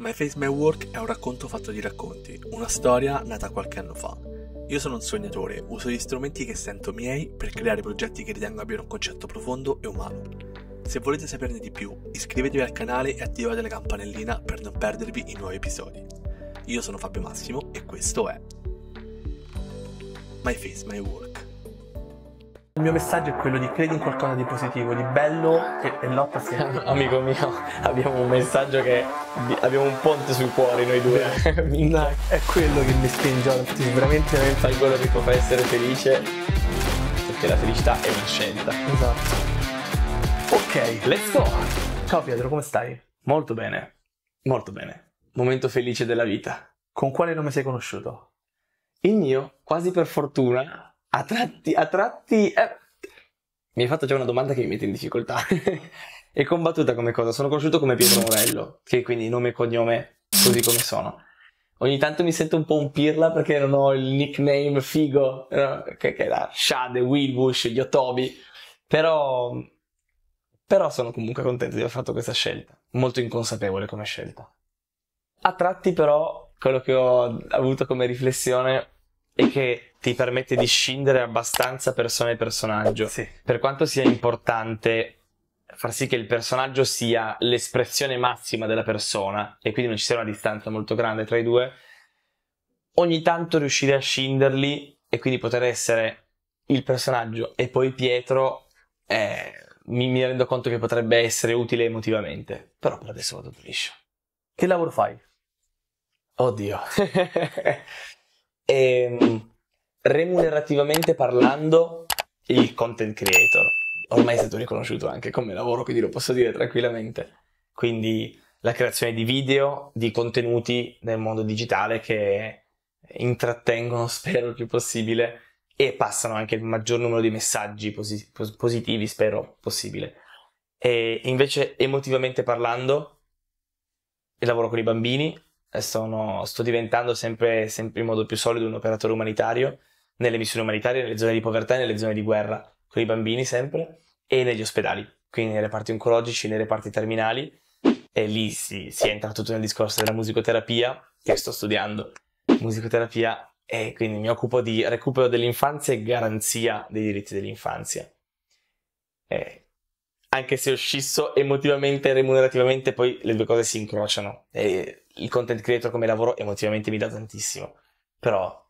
My Face My Work è un racconto fatto di racconti, una storia nata qualche anno fa. Io sono un sognatore, uso gli strumenti che sento miei per creare progetti che ritengo abbiano un concetto profondo e umano. Se volete saperne di più, iscrivetevi al canale e attivate la campanellina per non perdervi i nuovi episodi. Io sono Fabio Massimo e questo è My Face My Work. Il mio messaggio è quello di credi in qualcosa di positivo, di bello e, e lotta assieme. Amico mio, abbiamo un messaggio che abbiamo un ponte sul cuore noi due. no, è quello che mi spinge a veramente, veramente. Fai quello che ti fa essere felice, perché la felicità è una scelta. Esatto. Ok, let's go! Ciao Pietro, come stai? Molto bene, molto bene. Momento felice della vita. Con quale nome sei conosciuto? Il mio, quasi per fortuna, a tratti, a tratti... Eh, mi hai fatto già una domanda che mi mette in difficoltà. è combattuta come cosa? Sono conosciuto come Pietro Morello, che quindi nome e cognome così come sono. Ogni tanto mi sento un po' un pirla perché non ho il nickname figo, no? Eh, che, che da Shade, Wilbush, Yotobi, però, però sono comunque contento di aver fatto questa scelta, molto inconsapevole come scelta. A tratti però quello che ho avuto come riflessione è che ti permette di scindere abbastanza persona e personaggio. Sì. Per quanto sia importante far sì che il personaggio sia l'espressione massima della persona e quindi non ci sia una distanza molto grande tra i due, ogni tanto riuscire a scinderli e quindi poter essere il personaggio e poi Pietro eh, mi, mi, rendo conto che potrebbe essere utile emotivamente. Però per adesso vado tutto liscio. Che lavoro fai? Oddio. ehm remunerativamente parlando, il content creator. Ormai è stato riconosciuto anche come lavoro, quindi lo posso dire tranquillamente. Quindi la creazione di video, di contenuti nel mondo digitale che intrattengono, spero, il più possibile e passano anche il maggior numero di messaggi posi- positivi, spero, possibile. E invece emotivamente parlando, lavoro con i bambini, sono, sto diventando sempre, sempre in modo più solido un operatore umanitario nelle missioni umanitarie, nelle zone di povertà e nelle zone di guerra, con i bambini sempre, e negli ospedali, quindi nei reparti oncologici, nei reparti terminali, e lì si, si entra tutto nel discorso della musicoterapia, che sto studiando musicoterapia e quindi mi occupo di recupero dell'infanzia e garanzia dei diritti dell'infanzia. Eh, anche se ho scisso emotivamente e remunerativamente, poi le due cose si incrociano. e il content creator come lavoro emotivamente mi dà tantissimo, però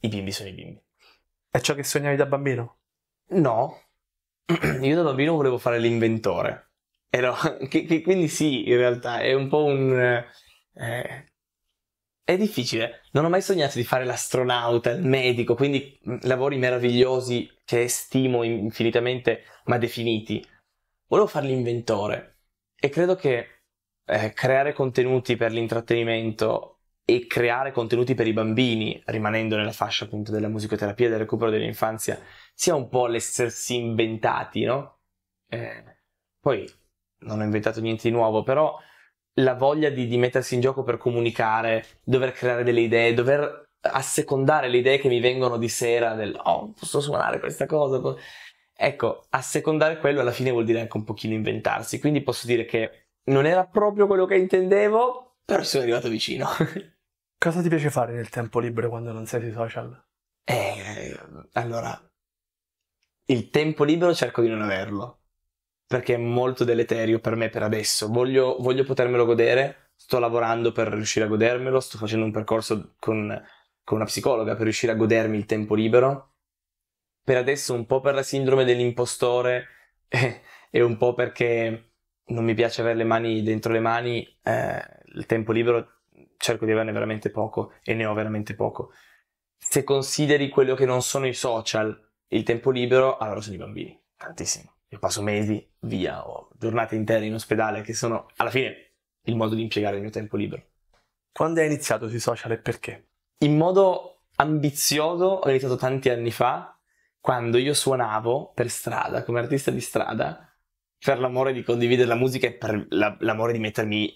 i bimbi sono i bimbi. È ciò che sognavi da bambino? No. Io da bambino volevo fare l'inventore. Ero, che, che, quindi sì, in realtà è un po' un... Eh, è difficile. Non ho mai sognato di fare l'astronauta, il medico, quindi mm, lavori meravigliosi che stimo infinitamente, ma definiti. Volevo fare l'inventore e credo che eh, creare contenuti per l'intrattenimento e creare contenuti per i bambini, rimanendo nella fascia appunto della musicoterapia e del recupero dell'infanzia, sia un po' l'essersi inventati, no? Eh, poi non ho inventato niente di nuovo, però la voglia di, di, mettersi in gioco per comunicare, dover creare delle idee, dover assecondare le idee che mi vengono di sera del oh, posso suonare questa cosa. Ecco, assecondare quello alla fine vuol dire anche un pochino inventarsi, quindi posso dire che non era proprio quello che intendevo, però ci sono arrivato vicino. Cosa ti piace fare nel tempo libero quando non sei sui social? Eh, allora, il tempo libero cerco di non averlo, perché è molto deleterio per me per adesso. Voglio, voglio potermelo godere, sto lavorando per riuscire a godermelo, sto facendo un percorso con, con una psicologa per riuscire a godermi il tempo libero. Per adesso un po' per la sindrome dell'impostore eh, e un po' perché non mi piace avere le mani dentro le mani, eh, il tempo libero cerco di averne veramente poco e ne ho veramente poco. Se consideri quello che non sono i social, il tempo libero, allora sono i bambini, tantissimo. Io passo mesi via o giornate intere in ospedale che sono alla fine il modo di impiegare il mio tempo libero. Quando hai iniziato sui social e perché? In modo ambizioso ho iniziato tanti anni fa, quando io suonavo per strada, come artista di strada, per l'amore di condividere la musica e per la, l'amore di mettermi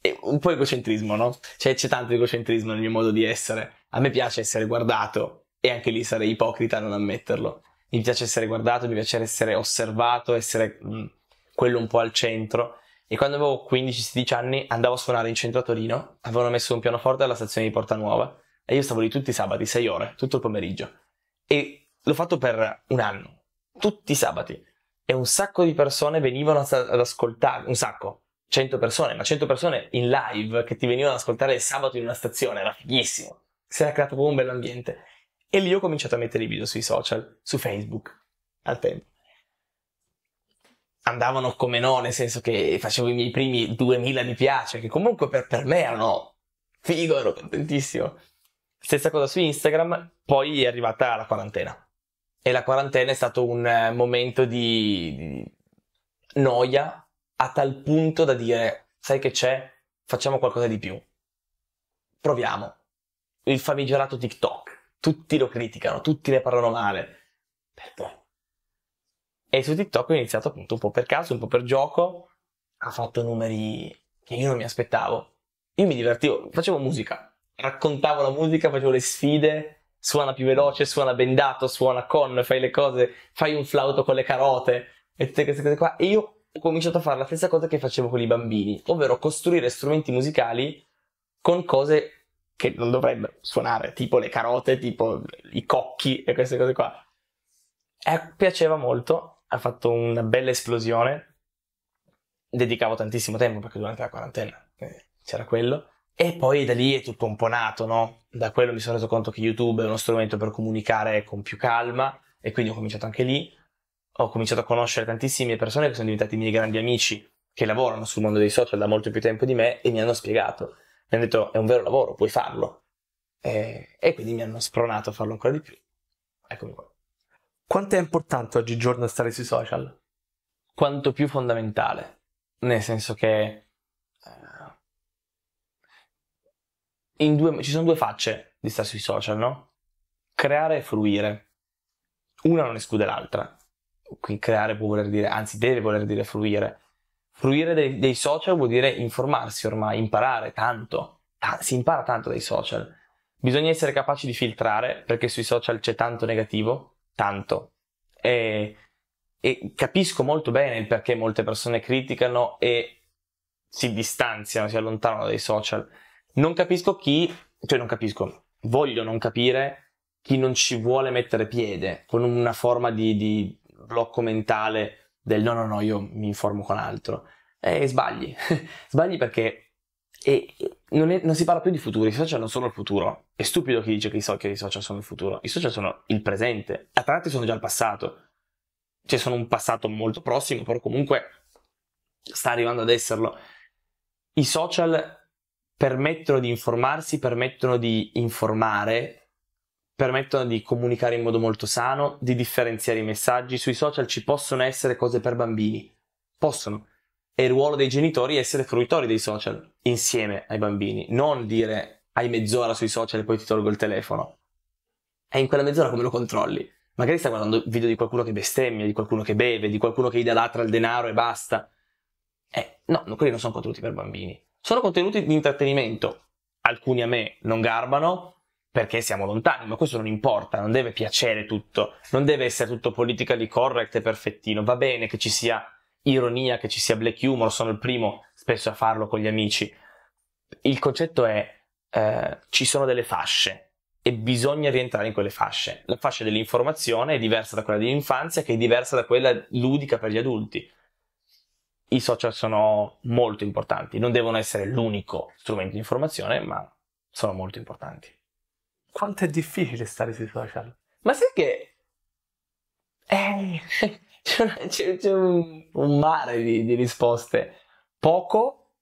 eh, un po' egocentrismo, no? Cioè c'è tanto egocentrismo nel mio modo di essere. A me piace essere guardato e anche lì sarei ipocrita a non ammetterlo. Mi piace essere guardato, mi piace essere osservato, essere mh, mm, quello un po' al centro. E quando avevo 15-16 anni andavo a suonare in centro a Torino, avevano messo un pianoforte alla stazione di Porta Nuova e io stavo lì tutti i sabati, 6 ore, tutto il pomeriggio. E l'ho fatto per un anno, tutti i sabati e un sacco di persone venivano ad ascoltare, un sacco, 100 persone, ma 100 persone in live che ti venivano ad ascoltare il sabato in una stazione, era fighissimo. Si era creato proprio un bell'ambiente. E lì ho cominciato a mettere i video sui social, su Facebook, al tempo. Andavano come no, nel senso che facevo i miei primi 2000 mi piace, che comunque per, per me erano figo, ero contentissimo. Stessa cosa su Instagram, poi è arrivata la quarantena e la quarantena è stato un eh, momento di, di noia a tal punto da dire, sai che c'è, facciamo qualcosa di più. Proviamo. Il famigerato TikTok. Tutti lo criticano, tutti ne parlano male. E su TikTok ho iniziato appunto un po' per caso, un po' per gioco. Ha fatto numeri che io non mi aspettavo. Io mi divertivo, facevo musica, raccontavo la musica, facevo le sfide, suona più veloce, suona bendato, suona con, fai le cose, fai un flauto con le carote e tutte queste cose qua. E io ho cominciato a fare la stessa cosa che facevo con i bambini, ovvero costruire strumenti musicali con cose che non dovrebbero suonare, tipo le carote, tipo i cocchi e queste cose qua. E piaceva molto, ha fatto una bella esplosione. Dedicavo tantissimo tempo perché durante la quarantena eh, c'era quello. E poi da lì è tutto un po' nato, no? Da quello mi sono reso conto che YouTube è uno strumento per comunicare con più calma e quindi ho cominciato anche lì. Ho cominciato a conoscere tantissime persone che sono diventate miei grandi amici, che lavorano sul mondo dei social da molto più tempo di me e mi hanno spiegato. Mi hanno detto è un vero lavoro, puoi farlo. E, e quindi mi hanno spronato a farlo ancora di più. Eccomi qua. Quanto è importante oggigiorno stare sui social? Quanto più fondamentale. Nel senso che... Eh, due, ci sono due facce di stare sui social, no? Creare e fruire. Una non esclude l'altra. Quindi creare può voler dire, anzi deve voler dire fruire. Fruire dei, dei social vuol dire informarsi ormai, imparare tanto. Ah, si impara tanto dai social. Bisogna essere capaci di filtrare perché sui social c'è tanto negativo, tanto. E, e capisco molto bene il perché molte persone criticano e si distanziano, si allontanano dai social non capisco chi, cioè non capisco, voglio non capire chi non ci vuole mettere piede con una forma di, di blocco mentale del no, no, no, io mi informo con altro. E sbagli, sbagli perché e, non, è, non, si parla più di futuro, i social non sono il futuro. È stupido chi dice che i, so- che i social sono il futuro, i social sono il presente, a tratti sono già il passato, cioè sono un passato molto prossimo, però comunque sta arrivando ad esserlo. I social permettono di informarsi, permettono di informare, permettono di comunicare in modo molto sano, di differenziare i messaggi. Sui social ci possono essere cose per bambini, possono. È il ruolo dei genitori essere fruitori dei social insieme ai bambini, non dire hai mezz'ora sui social e poi ti tolgo il telefono. E in quella mezz'ora come lo controlli? Magari stai guardando video di qualcuno che bestemmia, di qualcuno che beve, di qualcuno che idolatra il denaro e basta. Eh, no, quelli non sono contenuti per bambini. Sono contenuti di intrattenimento. Alcuni a me non garbano perché siamo lontani, ma questo non importa, non deve piacere tutto, non deve essere tutto politically correct e perfettino. Va bene che ci sia ironia, che ci sia black humor, sono il primo spesso a farlo con gli amici. Il concetto è eh, ci sono delle fasce e bisogna rientrare in quelle fasce. La fascia dell'informazione è diversa da quella dell'infanzia, che è diversa da quella ludica per gli adulti i social sono molto importanti, non devono essere l'unico strumento di informazione, ma sono molto importanti. Quanto è difficile stare sui social? Ma sai che... Eh, c'è, c'è, c'è un, un, mare di, di risposte. Poco,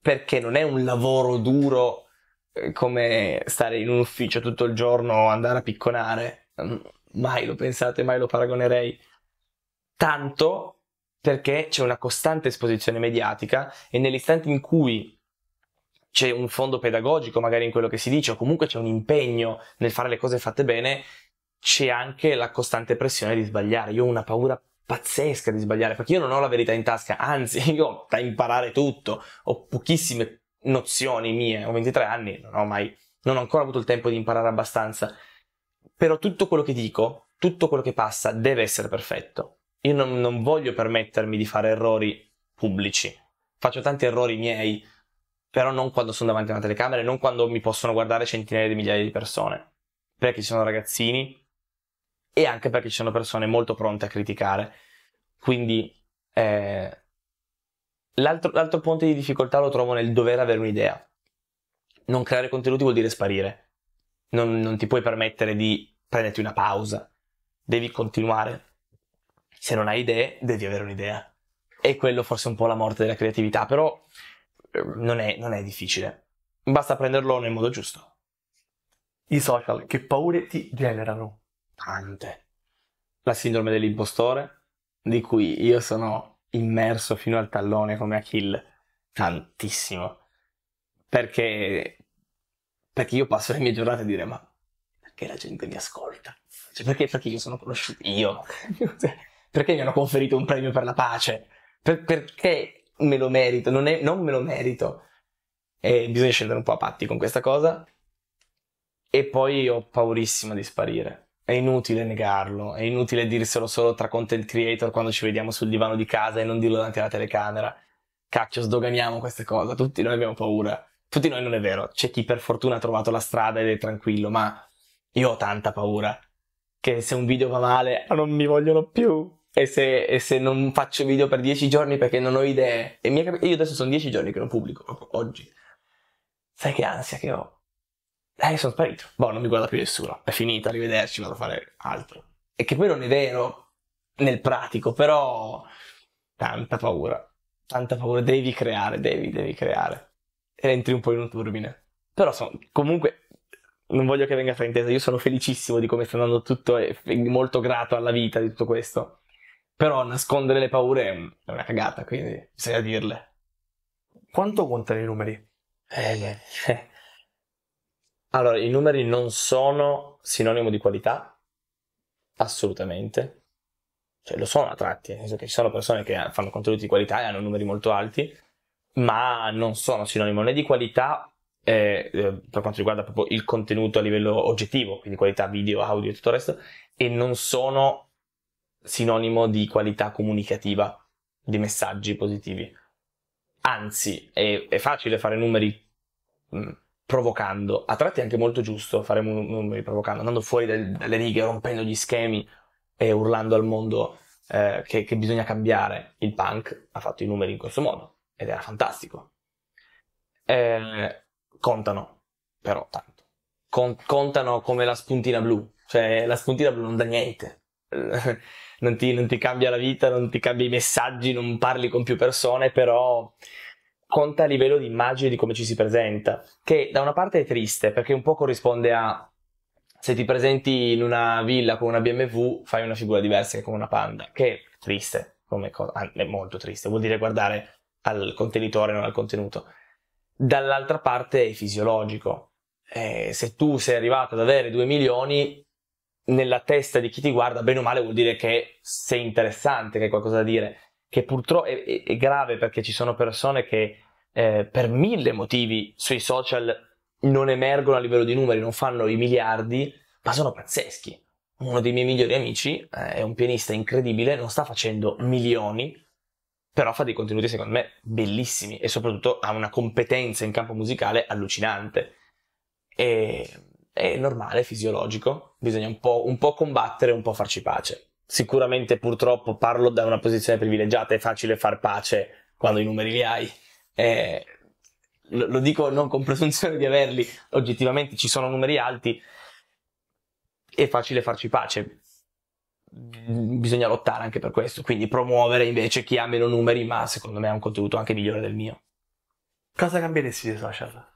perché non è un lavoro duro eh, come stare in un ufficio tutto il giorno o andare a picconare. Mm, mai lo pensate, mai lo paragonerei. Tanto perché c'è una costante esposizione mediatica e nell'istante in cui c'è un fondo pedagogico magari in quello che si dice o comunque c'è un impegno nel fare le cose fatte bene, c'è anche la costante pressione di sbagliare. Io ho una paura pazzesca di sbagliare perché io non ho la verità in tasca, anzi io ho da imparare tutto, ho pochissime nozioni mie, ho 23 anni, non ho mai, non ho ancora avuto il tempo di imparare abbastanza, però tutto quello che dico, tutto quello che passa deve essere perfetto io non, non voglio permettermi di fare errori pubblici. Faccio tanti errori miei, però non quando sono davanti a una telecamera e non quando mi possono guardare centinaia di migliaia di persone. Perché ci sono ragazzini e anche perché ci sono persone molto pronte a criticare. Quindi eh, l'altro, l'altro punto di difficoltà lo trovo nel dover avere un'idea. Non creare contenuti vuol dire sparire. Non, non ti puoi permettere di prenderti una pausa. Devi continuare se non hai idee, devi avere un'idea. E quello forse è un po' la morte della creatività, però ehm, non è, non è difficile. Basta prenderlo nel modo giusto. I social, che paure ti generano? Tante. La sindrome dell'impostore, di cui io sono immerso fino al tallone come Achille. Tantissimo. Perché, perché io passo le mie giornate a dire ma perché la gente mi ascolta? Cioè, perché, perché io sono conosciuto io? perché mi hanno conferito un premio per la pace? Per, perché me lo merito? Non, è, non me lo merito. E bisogna scendere un po' a patti con questa cosa. E poi ho paurissima di sparire. È inutile negarlo, è inutile dirselo solo tra content creator quando ci vediamo sul divano di casa e non dirlo davanti alla telecamera. Cacchio, sdoganiamo queste cose, tutti noi abbiamo paura. Tutti noi non è vero, c'è chi per fortuna ha trovato la strada ed è tranquillo, ma io ho tanta paura che se un video va male non mi vogliono più. E se, e se, non faccio video per dieci giorni perché non ho idee. E mi cap- io adesso sono dieci giorni che non pubblico, oggi. Sai che ansia che ho. Eh, sono sparito. Boh, non mi guarda più nessuno. È finita, arrivederci, vado a fare altro. E che poi non è vero nel pratico, però tanta paura. Tanta paura, devi creare, devi, devi creare. E entri un po' in un turbine. Però sono, comunque non voglio che venga fraintesa, io sono felicissimo di come sta andando tutto e molto grato alla vita di tutto questo però nascondere le paure è, una cagata, quindi bisogna dirle. Quanto contano i numeri? Eh, eh. Allora, i numeri non sono sinonimo di qualità, assolutamente. Cioè, lo sono a tratti, nel senso che ci sono persone che fanno contenuti di qualità e hanno numeri molto alti, ma non sono sinonimo né di qualità eh, eh per quanto riguarda proprio il contenuto a livello oggettivo, quindi qualità video, audio e tutto il resto, e non sono sinonimo di qualità comunicativa, di messaggi positivi. Anzi, è, è facile fare numeri mh, mm, provocando, a tratti è anche molto giusto fare numeri provocando, andando fuori del, dalle righe, rompendo gli schemi e urlando al mondo eh, che, che bisogna cambiare. Il punk ha fatto i numeri in questo modo ed era fantastico. Eh, contano, però tanto. Con, contano come la spuntina blu, cioè la spuntina blu non dà niente, non ti, non ti cambia la vita, non ti cambia i messaggi, non parli con più persone, però conta a livello di immagine di come ci si presenta, che da una parte è triste perché un po' corrisponde a se ti presenti in una villa con una BMW fai una figura diversa che con una Panda, che è triste come cosa, è molto triste, vuol dire guardare al contenitore non al contenuto. Dall'altra parte è fisiologico. Eh, se tu sei arrivato ad avere 2 milioni nella testa di chi ti guarda, bene o male vuol dire che sei interessante, che hai qualcosa da dire, che purtroppo è, è, è grave perché ci sono persone che eh, per mille motivi sui social non emergono a livello di numeri, non fanno i miliardi, ma sono pazzeschi. Uno dei miei migliori amici eh, è un pianista incredibile, non sta facendo milioni, però fa dei contenuti secondo me bellissimi e soprattutto ha una competenza in campo musicale allucinante. E è normale, è fisiologico, bisogna un po', un po combattere, un po' farci pace. Sicuramente purtroppo parlo da una posizione privilegiata, è facile far pace quando i numeri li hai. Eh, lo, lo dico non con presunzione di averli, oggettivamente ci sono numeri alti, è facile farci pace. Mm, bisogna lottare anche per questo, quindi promuovere invece chi ha meno numeri, ma secondo me ha un contenuto anche migliore del mio. Cosa cambieresti di social?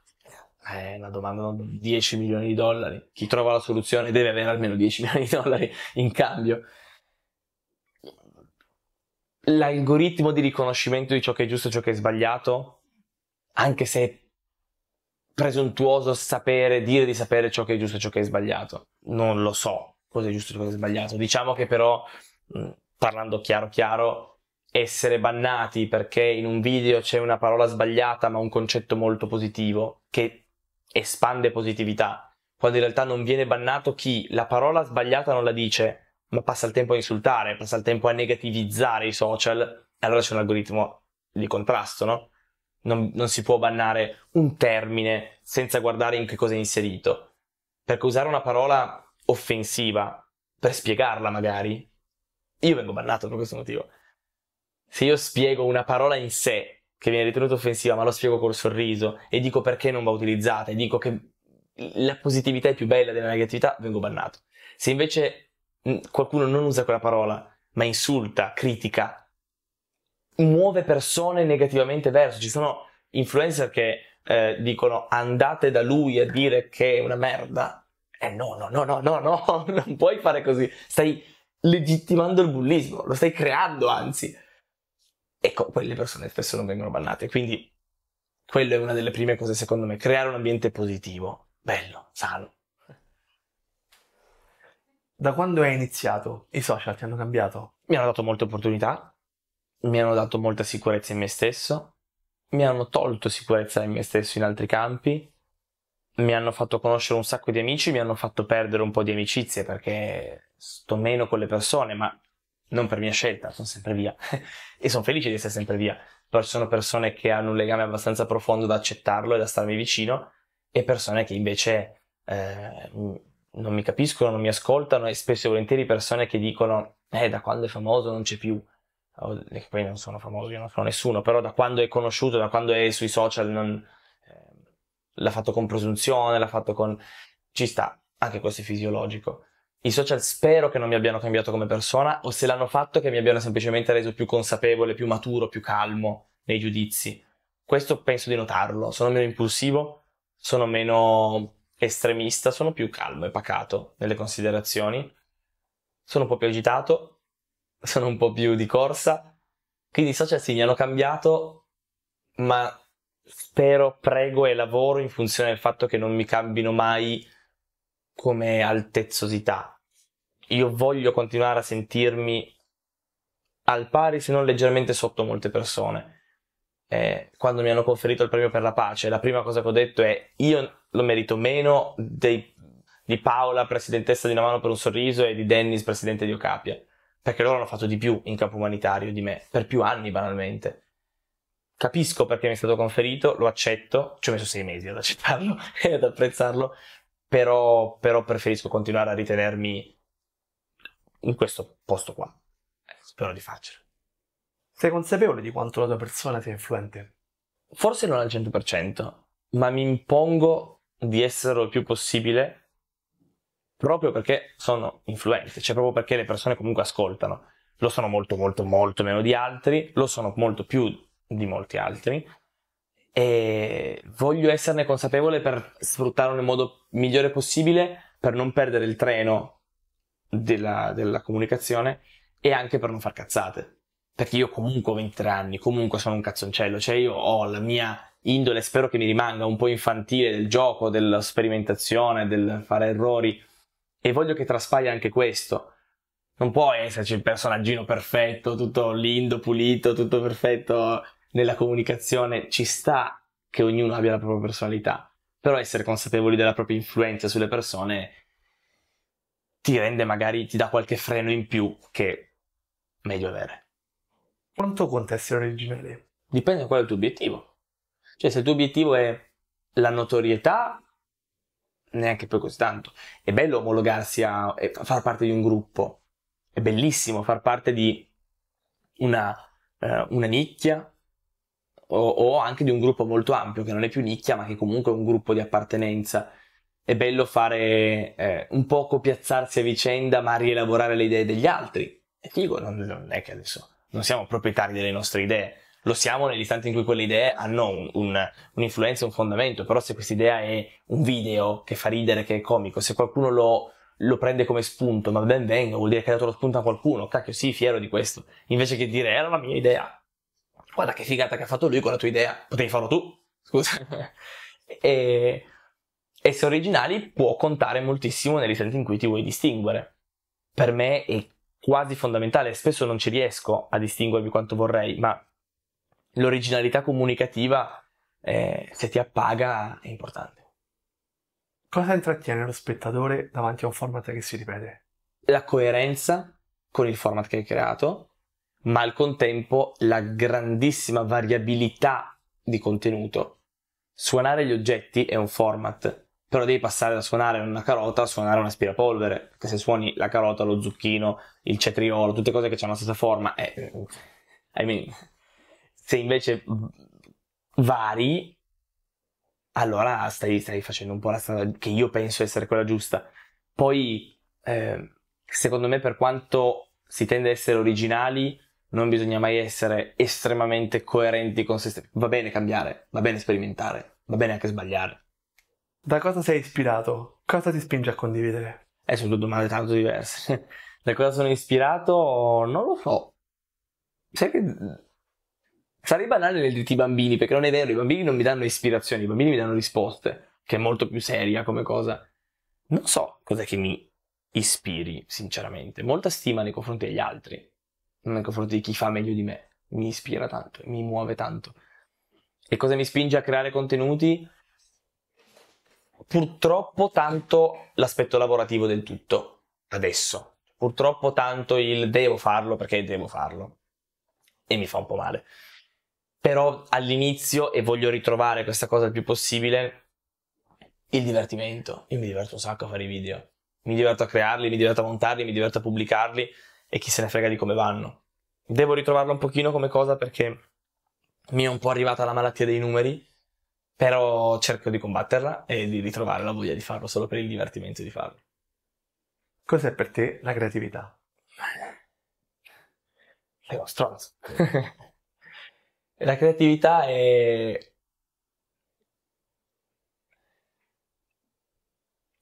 Eh, la domandano 10 milioni di dollari. Chi trova la soluzione deve avere almeno 10 milioni di dollari in cambio. L'algoritmo di riconoscimento di ciò che è giusto e ciò che è sbagliato, anche se è presuntuoso sapere, dire di sapere ciò che è giusto e ciò che è sbagliato, non lo so cosa è giusto e cosa è sbagliato. Diciamo che però, parlando chiaro chiaro, essere bannati perché in un video c'è una parola sbagliata ma un concetto molto positivo che espande positività, quando in realtà non viene bannato chi la parola sbagliata non la dice, ma passa il tempo a insultare, passa il tempo a negativizzare i social, allora c'è un algoritmo di contrasto, no? Non, non si può bannare un termine senza guardare in che cosa è inserito. Perché usare una parola offensiva per spiegarla magari, io vengo bannato per questo motivo. Se io spiego una parola in sé che viene ritenuta offensiva, ma lo spiego col sorriso e dico perché non va utilizzata e dico che la positività è più bella della negatività, vengo bannato. Se invece mm, qualcuno non usa quella parola, ma insulta, critica, muove persone negativamente verso, ci sono influencer che eh, dicono andate da lui a dire che è una merda. Eh no, no, no, no, no, no, non puoi fare così. Stai legittimando il bullismo, lo stai creando anzi ecco, quelle persone spesso non vengono bannate. Quindi quello è una delle prime cose, secondo me, creare un ambiente positivo, bello, sano. Da quando hai iniziato i social ti hanno cambiato? Mi hanno dato molte opportunità, mi hanno dato molta sicurezza in me stesso, mi hanno tolto sicurezza in me stesso in altri campi, mi hanno fatto conoscere un sacco di amici, mi hanno fatto perdere un po' di amicizie perché sto meno con le persone, ma non per mia scelta, sono sempre via e sono felice di essere sempre via, però ci sono persone che hanno un legame abbastanza profondo da accettarlo e da starmi vicino e persone che invece eh, non mi capiscono, non mi ascoltano e spesso e volentieri persone che dicono eh da quando è famoso non c'è più, o, poi non sono famoso, io non sono nessuno, però da quando è conosciuto, da quando è sui social non, eh, l'ha fatto con presunzione, l'ha fatto con... ci sta, anche questo è fisiologico i social spero che non mi abbiano cambiato come persona o se l'hanno fatto che mi abbiano semplicemente reso più consapevole, più maturo, più calmo nei giudizi. Questo penso di notarlo, sono meno impulsivo, sono meno estremista, sono più calmo e pacato nelle considerazioni, sono un po' più agitato, sono un po' più di corsa, quindi i social sì mi hanno cambiato, ma spero, prego e lavoro in funzione del fatto che non mi cambino mai come altezzosità. Io voglio continuare a sentirmi al pari, se non leggermente sotto molte persone. Eh, quando mi hanno conferito il premio per la pace, la prima cosa che ho detto è io lo merito meno dei, di Paola, presidentessa di Una mano per un sorriso, e di Dennis, presidente di Ocapia, perché loro hanno fatto di più in campo umanitario di me, per più anni banalmente. Capisco perché mi è stato conferito, lo accetto, ci ho messo sei mesi ad accettarlo e ad apprezzarlo, però, però preferisco continuare a ritenermi in questo posto qua. Spero di farcela. Sei consapevole di quanto la tua persona sia influente? Forse non al 100%, ma mi impongo di esserlo il più possibile proprio perché sono influente, cioè proprio perché le persone comunque ascoltano. Lo sono molto molto molto meno di altri, lo sono molto più di molti altri, e voglio esserne consapevole per sfruttarlo nel modo migliore possibile per non perdere il treno della, della comunicazione e anche per non far cazzate perché io comunque ho 23 anni comunque sono un cazzoncello cioè io ho la mia indole spero che mi rimanga un po' infantile del gioco della sperimentazione del fare errori e voglio che traspaia anche questo non può esserci il personaggino perfetto tutto lindo pulito tutto perfetto nella comunicazione ci sta che ognuno abbia la propria personalità, però essere consapevoli della propria influenza sulle persone ti rende magari, ti dà qualche freno in più che meglio avere. Quanto conta essere originale? Dipende da qual è il tuo obiettivo. Cioè se il tuo obiettivo è la notorietà, neanche poi così tanto. È bello omologarsi a, a far parte di un gruppo, è bellissimo far parte di una, eh, una nicchia, o, o anche di un gruppo molto ampio che non è più nicchia ma che comunque è un gruppo di appartenenza è bello fare eh, un poco piazzarsi a vicenda ma rielaborare le idee degli altri. È figo, non, non, è che adesso non siamo proprietari delle nostre idee, lo siamo nell'istante in cui quelle idee hanno un, un, un'influenza, un fondamento, però se questa idea è un video che fa ridere, che è comico, se qualcuno lo, lo prende come spunto, ma ben venga, vuol dire che ha dato lo spunto a qualcuno, cacchio sì, fiero di questo, invece che dire era la mia idea, guarda che figata che ha fatto lui con la tua idea, potevi farlo tu, scusa. e essere originali può contare moltissimo negli stati in cui ti vuoi distinguere. Per me è quasi fondamentale, spesso non ci riesco a distinguermi quanto vorrei, ma l'originalità comunicativa, eh, se ti appaga, è importante. Cosa intrattiene lo spettatore davanti a un format che si ripete? La coerenza con il format che hai creato, ma al contempo la grandissima variabilità di contenuto. Suonare gli oggetti è un format, però devi passare da suonare una carota a suonare un aspirapolvere, perché se suoni la carota, lo zucchino, il cetriolo, tutte cose che hanno la stessa forma, eh, I mean, se invece vari, allora stai, stai, facendo un po' la strada che io penso essere quella giusta. Poi, eh, secondo me, per quanto si tende ad essere originali, non bisogna mai essere estremamente coerenti con se stessi. Va bene cambiare, va bene sperimentare, va bene anche sbagliare. Da cosa sei ispirato? Cosa ti spinge a condividere? Eh, sono due domande tanto diverse. da cosa sono ispirato? Non lo so. Sai che... Sarei banale nel dirti i bambini, perché non è vero, i bambini non mi danno ispirazioni, i bambini mi danno risposte, che è molto più seria come cosa. Non so cos'è che mi ispiri, sinceramente. Molta stima nei confronti degli altri nei confronti di chi fa meglio di me. Mi ispira tanto, mi muove tanto. E cosa mi spinge a creare contenuti? Purtroppo tanto l'aspetto lavorativo del tutto, adesso. Purtroppo tanto il devo farlo perché devo farlo. E mi fa un po' male. Però all'inizio, e voglio ritrovare questa cosa il più possibile, il divertimento. Io mi diverto un sacco a fare i video. Mi diverto a crearli, mi diverto a montarli, mi diverto a pubblicarli e chi se ne frega di come vanno. Devo ritrovarla un pochino come cosa perché mi è un po' arrivata la malattia dei numeri, però cerco di combatterla e di ritrovare la voglia di farlo solo per il divertimento di farlo. Cos'è per te la creatività? È uno stronzo. la creatività è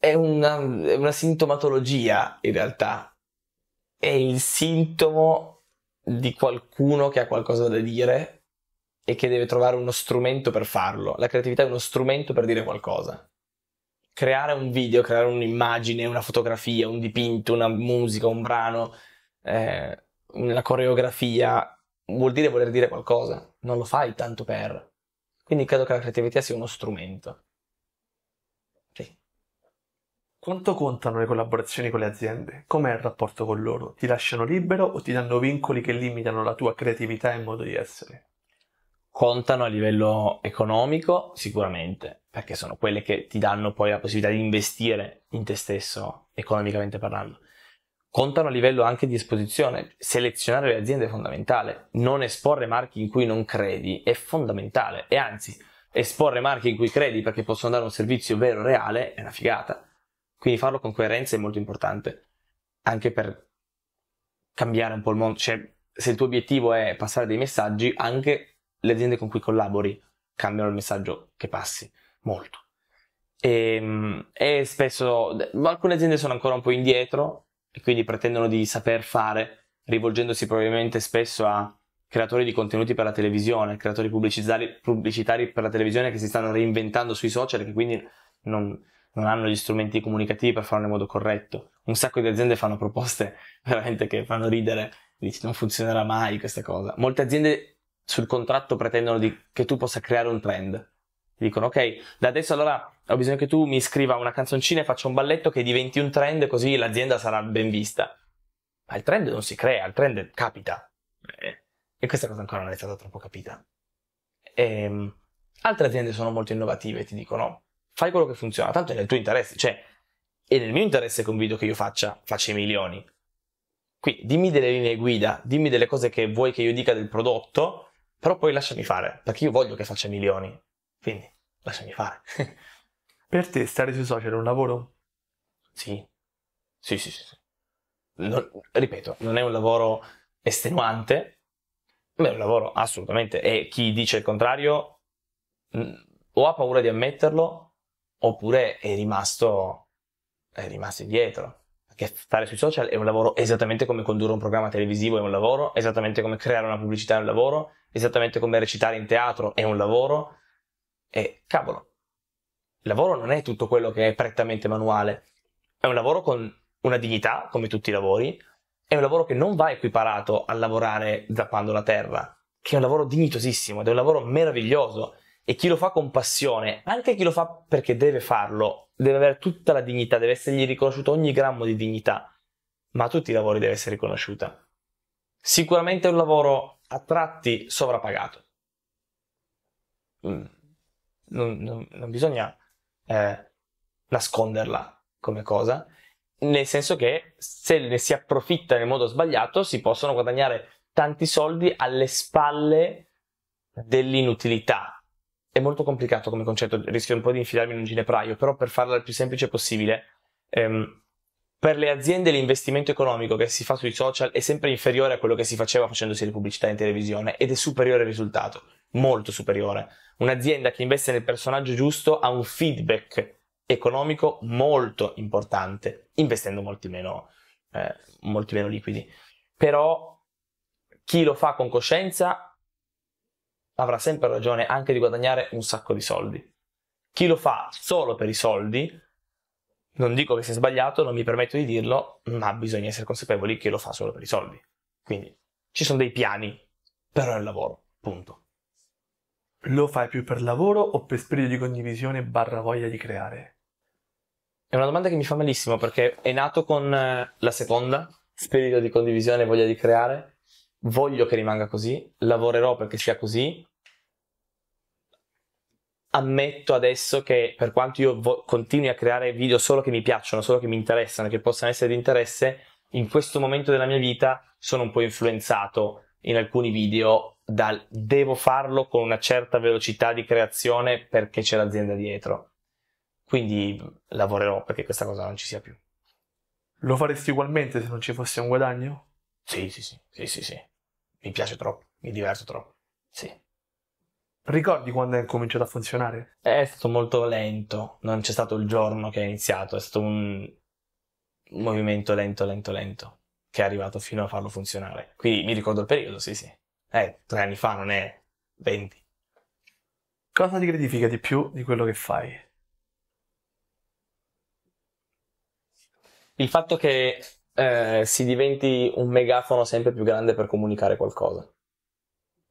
È una, è una, sintomatologia in realtà è il sintomo di qualcuno che ha qualcosa da dire e che deve trovare uno strumento per farlo. La creatività è uno strumento per dire qualcosa. Creare un video, creare un'immagine, una fotografia, un dipinto, una musica, un brano, eh, una coreografia, vuol dire voler dire qualcosa. Non lo fai tanto per. Quindi credo che la creatività sia uno strumento. Quanto contano le collaborazioni con le aziende? Com'è il rapporto con loro? Ti lasciano libero o ti danno vincoli che limitano la tua creatività e modo di essere? Contano a livello economico sicuramente, perché sono quelle che ti danno poi la possibilità di investire in te stesso, economicamente parlando. Contano a livello anche di esposizione. Selezionare le aziende è fondamentale. Non esporre marchi in cui non credi è fondamentale. E anzi, esporre marchi in cui credi perché possono dare un servizio vero, reale, è una figata quindi farlo con coerenza è molto importante, anche per cambiare un po' il mondo. Cioè, se il tuo obiettivo è passare dei messaggi, anche le aziende con cui collabori cambiano il messaggio che passi molto. E, ehm, e spesso alcune aziende sono ancora un po' indietro e quindi pretendono di saper fare, rivolgendosi probabilmente spesso a creatori di contenuti per la televisione, creatori pubblicitari, per la televisione che si stanno reinventando sui social e che quindi non, non hanno gli strumenti comunicativi per farlo nel modo corretto. Un sacco di aziende fanno proposte veramente che fanno ridere, dici non funzionerà mai questa cosa. Molte aziende sul contratto pretendono di, che tu possa creare un trend. Ti dicono ok, da adesso allora ho bisogno che tu mi scriva una canzoncina e faccia un balletto che diventi un trend così l'azienda sarà ben vista. Ma il trend non si crea, il trend capita. Eh, e questa cosa ancora non è stata troppo capita. E, ehm, altre aziende sono molto innovative, ti dicono fai quello che funziona, tanto è nel tuo interesse, cioè è nel mio interesse che un video che io faccia faccia i milioni. Qui dimmi delle linee guida, dimmi delle cose che vuoi che io dica del prodotto, però poi lasciami fare, perché io voglio che faccia milioni. Quindi lasciami fare. per te stare sui social è un lavoro? Sì. Sì, sì, sì. sì. Non, ripeto, non è un lavoro estenuante, ma è un lavoro assolutamente. E chi dice il contrario mm, o ha paura di ammetterlo oppure è rimasto, è rimasto indietro. Perché stare sui social è un lavoro esattamente come condurre un programma televisivo è un lavoro, esattamente come creare una pubblicità è un lavoro, esattamente come recitare in teatro è un lavoro. E cavolo, il lavoro non è tutto quello che è prettamente manuale, è un lavoro con una dignità, come tutti i lavori, è un lavoro che non va equiparato a lavorare zappando la terra, che è un lavoro dignitosissimo ed è un lavoro meraviglioso e chi lo fa con passione, anche chi lo fa perché deve farlo, deve avere tutta la dignità, deve essergli riconosciuto ogni grammo di dignità, ma a tutti i lavori deve essere riconosciuta. Sicuramente è un lavoro a tratti sovrappagato. Mm. Non, non, non bisogna eh, nasconderla come cosa, nel senso che se ne si approfitta nel modo sbagliato si possono guadagnare tanti soldi alle spalle dell'inutilità è molto complicato come concetto, rischio un po' di infilarmi in un ginepraio, però per farla il più semplice possibile, ehm, per le aziende l'investimento economico che si fa sui social è sempre inferiore a quello che si faceva facendosi le pubblicità in televisione ed è superiore al risultato, molto superiore. Un'azienda che investe nel personaggio giusto ha un feedback economico molto importante, investendo molti meno, eh, molti meno liquidi. Però chi lo fa con coscienza avrà sempre ragione anche di guadagnare un sacco di soldi. Chi lo fa solo per i soldi, non dico che sia sbagliato, non mi permetto di dirlo, ma bisogna essere consapevoli che lo fa solo per i soldi. Quindi ci sono dei piani, però è il lavoro, punto. Lo fai più per lavoro o per spirito di condivisione barra voglia di creare? È una domanda che mi fa malissimo perché è nato con eh, la seconda, spirito di condivisione e voglia di creare. Voglio che rimanga così, lavorerò perché sia così, ammetto adesso che per quanto io vo- continui a creare video solo che mi piacciono, solo che mi interessano, che possano essere di interesse, in questo momento della mia vita sono un po' influenzato in alcuni video dal devo farlo con una certa velocità di creazione perché c'è l'azienda dietro. Quindi lavorerò perché questa cosa non ci sia più. Lo faresti ugualmente se non ci fosse un guadagno? Sì, sì, sì, sì, sì, sì. Mi piace troppo, mi diverto troppo. Sì. Ricordi quando è cominciato a funzionare? È stato molto lento, non c'è stato il giorno che è iniziato, è stato un movimento lento, lento, lento, che è arrivato fino a farlo funzionare. Quindi mi ricordo il periodo, sì, sì. È eh, tre anni fa, non è venti. Cosa ti gratifica di più di quello che fai? Il fatto che eh, si diventi un megafono sempre più grande per comunicare qualcosa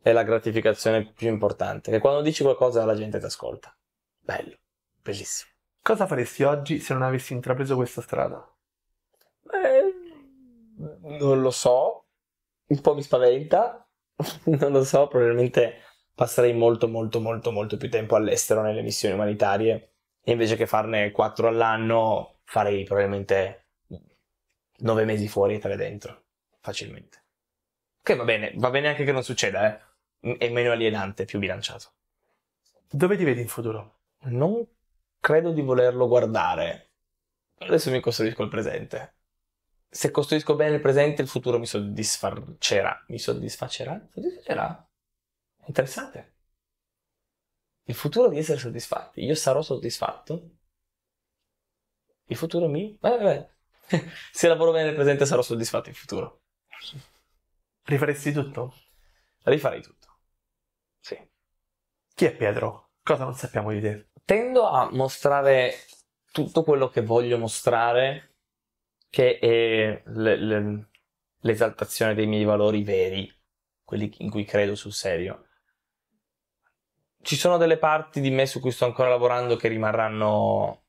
è la gratificazione più importante, che quando dici qualcosa la gente ti ascolta. Bello, bellissimo. Cosa faresti oggi se non avessi intrapreso questa strada? Beh, non lo so, un po' mi spaventa, non lo so, probabilmente passerei molto molto molto molto più tempo all'estero nelle missioni umanitarie e invece che farne 4 all'anno farei probabilmente 9 mesi fuori e 3 dentro, facilmente. Ok, va bene, va bene anche che non succeda, eh e mm, meno alienante, più bilanciato. Dove ti vedi in futuro? Non credo di volerlo guardare. Adesso mi costruisco il presente. Se costruisco bene il presente, il futuro mi soddisfacerà. Mi soddisfacerà? Soddisfacerà? Interessante. Il futuro di essere soddisfatti. Io sarò soddisfatto? Il futuro mi... Vabbè, vabbè. Se lavoro bene nel presente sarò soddisfatto in futuro. Rifaresti tutto? Rifarei tutto. Chi è Pietro? Cosa non sappiamo di te? Tendo a mostrare tutto quello che voglio mostrare, che è le, le, l'esaltazione dei miei valori veri, quelli in cui credo sul serio. Ci sono delle parti di me su cui sto ancora lavorando che rimarranno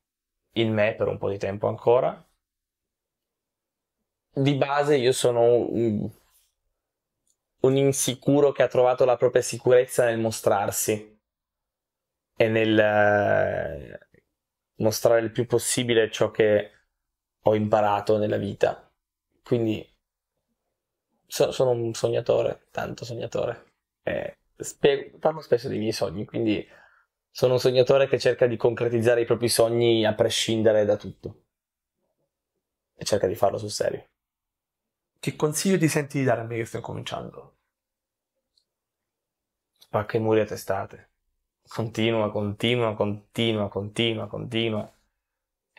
in me per un po' di tempo ancora. Di base io sono un, un insicuro che ha trovato la propria sicurezza nel mostrarsi e nel eh, mostrare il più possibile ciò che ho imparato nella vita. Quindi so, sono un sognatore, tanto sognatore. Eh, spiego, parlo spesso dei miei sogni, quindi sono un sognatore che cerca di concretizzare i propri sogni a prescindere da tutto. E cerca di farlo sul serio. Che consiglio ti senti di dare a me che sto cominciando? Spacca i muri a testate continua, continua, continua, continua, continua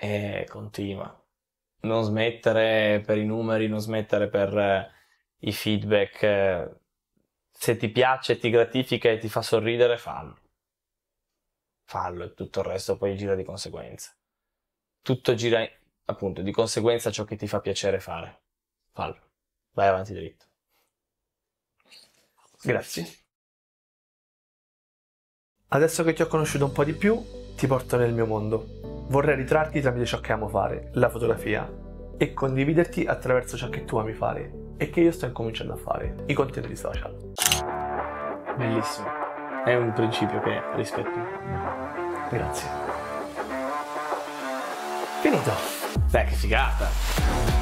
e continua. Non smettere per i numeri, non smettere per eh, i feedback. Eh, se ti piace, ti gratifica e ti fa sorridere, fallo. Fallo e tutto il resto poi gira di conseguenza. Tutto gira appunto di conseguenza ciò che ti fa piacere fare. Fallo. Vai avanti dritto. Grazie. Adesso che ti ho conosciuto un po' di più, ti porto nel mio mondo. Vorrei ritrarti tramite ciò che amo fare, la fotografia, e condividerti attraverso ciò che tu ami fare e che io sto incominciando a fare, i contenuti social. Bellissimo, è un principio che rispetto. Grazie. Finito. Beh, che figata!